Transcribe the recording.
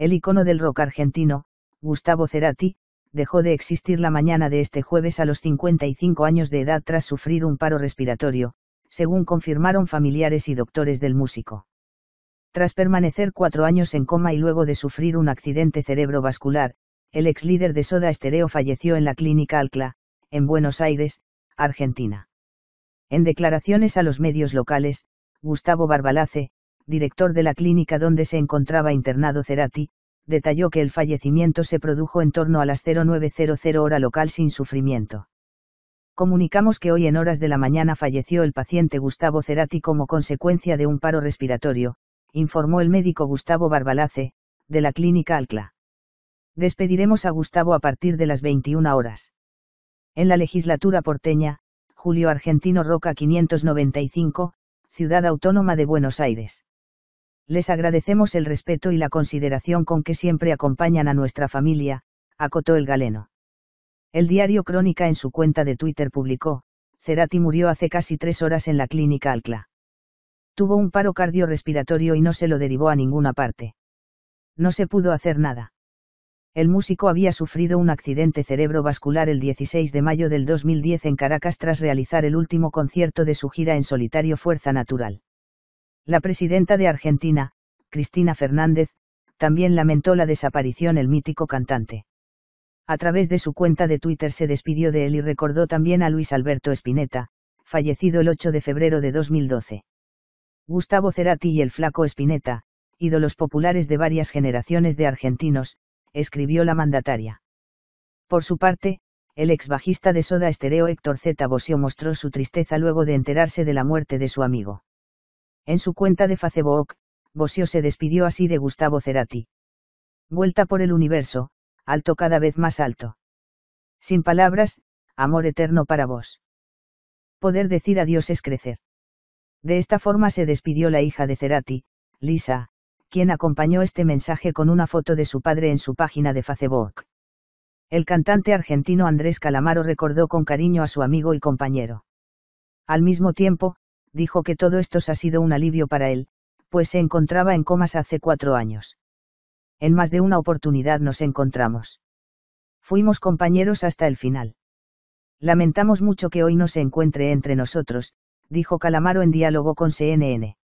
El icono del rock argentino, Gustavo Cerati, dejó de existir la mañana de este jueves a los 55 años de edad tras sufrir un paro respiratorio, según confirmaron familiares y doctores del músico. Tras permanecer cuatro años en coma y luego de sufrir un accidente cerebrovascular, el ex líder de Soda Estereo falleció en la clínica Alcla, en Buenos Aires, Argentina. En declaraciones a los medios locales, Gustavo Barbalace, director de la clínica donde se encontraba internado Cerati, detalló que el fallecimiento se produjo en torno a las 0900 hora local sin sufrimiento. Comunicamos que hoy en horas de la mañana falleció el paciente Gustavo Cerati como consecuencia de un paro respiratorio, informó el médico Gustavo Barbalace, de la clínica Alcla. Despediremos a Gustavo a partir de las 21 horas. En la legislatura porteña, Julio Argentino Roca 595, Ciudad Autónoma de Buenos Aires. Les agradecemos el respeto y la consideración con que siempre acompañan a nuestra familia, acotó el galeno. El diario Crónica en su cuenta de Twitter publicó, Cerati murió hace casi tres horas en la clínica Alcla. Tuvo un paro cardiorrespiratorio y no se lo derivó a ninguna parte. No se pudo hacer nada. El músico había sufrido un accidente cerebrovascular el 16 de mayo del 2010 en Caracas tras realizar el último concierto de su gira en solitario Fuerza Natural. La presidenta de Argentina, Cristina Fernández, también lamentó la desaparición el mítico cantante. A través de su cuenta de Twitter se despidió de él y recordó también a Luis Alberto Spinetta, fallecido el 8 de febrero de 2012. Gustavo Cerati y el flaco Spinetta, ídolos populares de varias generaciones de argentinos, escribió la mandataria. Por su parte, el ex bajista de Soda Estereo Héctor Z. Bosio mostró su tristeza luego de enterarse de la muerte de su amigo. En su cuenta de Facebook, Bosio se despidió así de Gustavo Cerati. Vuelta por el universo, alto cada vez más alto. Sin palabras, amor eterno para vos. Poder decir adiós es crecer. De esta forma se despidió la hija de Cerati, Lisa, quien acompañó este mensaje con una foto de su padre en su página de Facebook. El cantante argentino Andrés Calamaro recordó con cariño a su amigo y compañero. Al mismo tiempo, dijo que todo esto ha sido un alivio para él, pues se encontraba en comas hace cuatro años. En más de una oportunidad nos encontramos. Fuimos compañeros hasta el final. Lamentamos mucho que hoy no se encuentre entre nosotros, dijo Calamaro en diálogo con CNN.